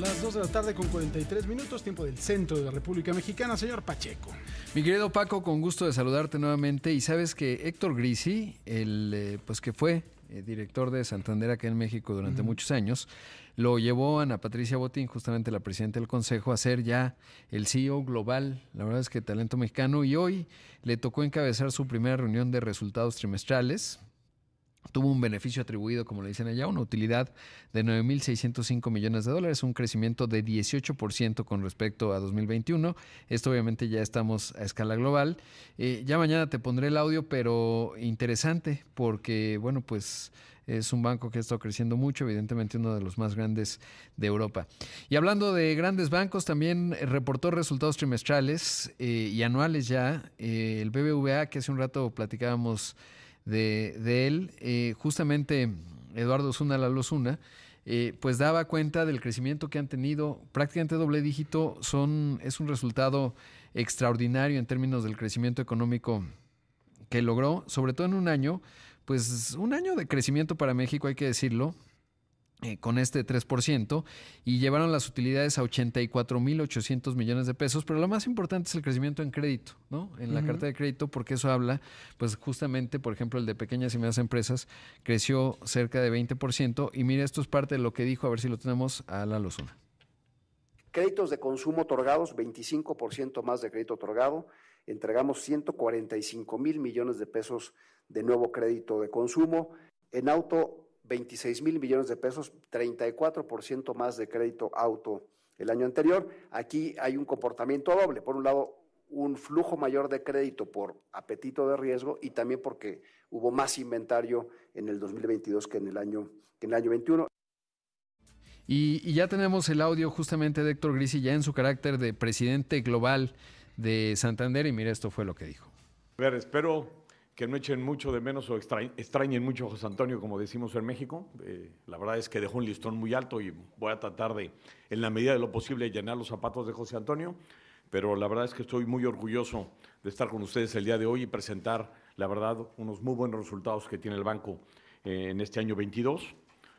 Las 2 de la tarde con 43 minutos, tiempo del centro de la República Mexicana, señor Pacheco. Mi querido Paco, con gusto de saludarte nuevamente. Y sabes que Héctor Grisi, el eh, pues que fue eh, director de Santander acá en México durante muchos años, lo llevó a Ana Patricia Botín, justamente la presidenta del Consejo, a ser ya el CEO global, la verdad es que talento mexicano, y hoy le tocó encabezar su primera reunión de resultados trimestrales, tuvo un beneficio atribuido, como le dicen allá, una utilidad de 9.605 millones de dólares, un crecimiento de 18% con respecto a 2021. Esto obviamente ya estamos a escala global. Eh, ya mañana te pondré el audio, pero interesante porque, bueno, pues es un banco que ha estado creciendo mucho, evidentemente uno de los más grandes de Europa. Y hablando de grandes bancos, también reportó resultados trimestrales eh, y anuales ya. Eh, el BBVA, que hace un rato platicábamos de, él, eh, justamente Eduardo Zuna la Lozuna, eh, pues daba cuenta del crecimiento que han tenido, prácticamente doble dígito, son, es un resultado extraordinario en términos del crecimiento económico que logró, sobre todo en un año, pues un año de crecimiento para México, hay que decirlo, eh, con este 3% y llevaron las utilidades a 84.800 millones de pesos, pero lo más importante es el crecimiento en crédito, ¿no? En la carta de crédito, porque eso habla, pues justamente, por ejemplo, el de pequeñas y medianas empresas creció cerca de 20% y mire, esto es parte de lo que dijo, a ver si lo tenemos a la luz. Créditos de consumo otorgados, 25% más de crédito otorgado, entregamos 145 mil millones de pesos de nuevo crédito de consumo. En auto 26 mil millones de pesos, 34% más de crédito auto el año anterior. Aquí hay un comportamiento doble. Por un lado, un flujo mayor de crédito por apetito de riesgo y también porque hubo más inventario en el 2022 que en el año, en el año 21. Y, ya tenemos el audio justamente de Héctor Grisi ya en su carácter de presidente global de Santander y mira, esto fue lo que dijo. A ver, espero que no echen mucho de menos o extrañen mucho a José Antonio, como decimos en México. Eh, la verdad es que dejó un listón muy alto y voy a tratar de, en la medida de lo posible, llenar los zapatos de José Antonio. Pero la verdad es que estoy muy orgulloso de estar con ustedes el día de hoy y presentar, la verdad, unos muy buenos resultados que tiene el banco eh, en este año 22.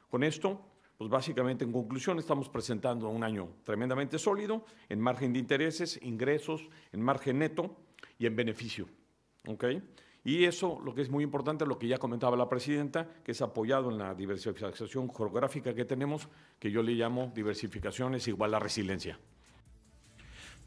Con esto, pues básicamente en conclusión estamos presentando un año tremendamente sólido en margen de intereses, ingresos, en margen neto y en beneficio. ¿okay? Y eso, lo que es muy importante, lo que ya comentaba la presidenta, que es apoyado en la diversificación geográfica que tenemos, que yo le llamo diversificación es igual a resiliencia.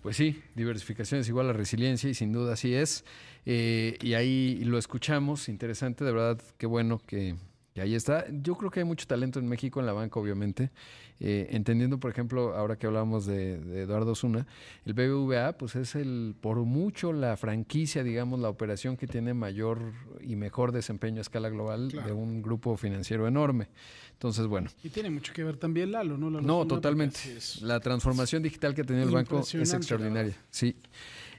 Pues sí, diversificación es igual a resiliencia y sin duda así es. Eh, y ahí lo escuchamos, interesante, de verdad, qué bueno que y ahí está. Yo creo que hay mucho talento en México, en la banca, obviamente. Eh, entendiendo, por ejemplo, ahora que hablábamos de, Eduardo Zuna, el BBVA, pues es el, por mucho, la franquicia, digamos, la operación que tiene mayor y mejor desempeño a escala global de un grupo financiero enorme. Entonces, bueno. Y tiene mucho que ver también Lalo, ¿no? no, totalmente. la transformación digital que ha tenido el banco es extraordinaria. Sí.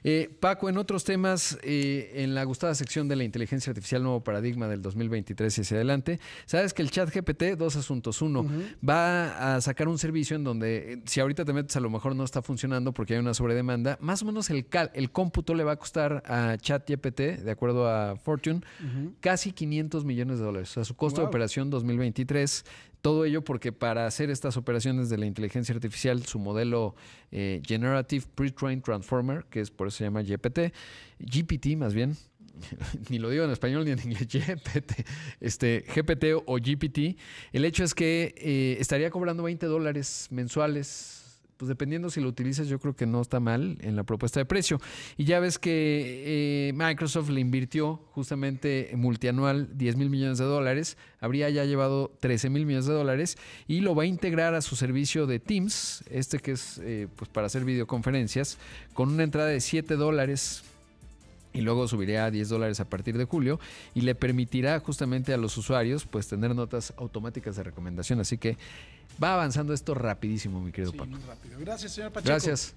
Eh, Paco, en otros temas, eh, en la gustada sección de la inteligencia artificial Nuevo Paradigma del 2023 y hacia adelante, sabes que el chat GPT, dos asuntos. Uno, va a sacar un servicio en donde, eh, si ahorita te metes, a lo mejor no está funcionando porque hay una sobredemanda, más o menos el, el cómputo le va a costar a chat GPT, de acuerdo a Fortune, casi 500 millones de dólares. O sea, su costo de operación 2023 todo ello porque para hacer estas operaciones de la inteligencia artificial, su modelo eh, Generative Pre-Trained Transformer, que es por eso se llama GPT, GPT más bien, ni lo digo en español ni en inglés, GPT, este, GPT o GPT, el hecho es que eh, estaría cobrando 20 dólares mensuales pues dependiendo si lo utilizas, yo creo que no está mal en la propuesta de precio. Y ya ves que eh, Microsoft le invirtió justamente multianual 10 mil millones de dólares, habría ya llevado 13 mil millones de dólares y lo va a integrar a su servicio de Teams, este que es eh, pues para hacer videoconferencias, con una entrada de 7 dólares y luego subirá a 10 dólares a partir de julio y le permitirá justamente a los usuarios pues tener notas automáticas de recomendación. Así que va avanzando esto rapidísimo, mi querido Paco. Muy rápido. Gracias, señor Pacheco. Gracias.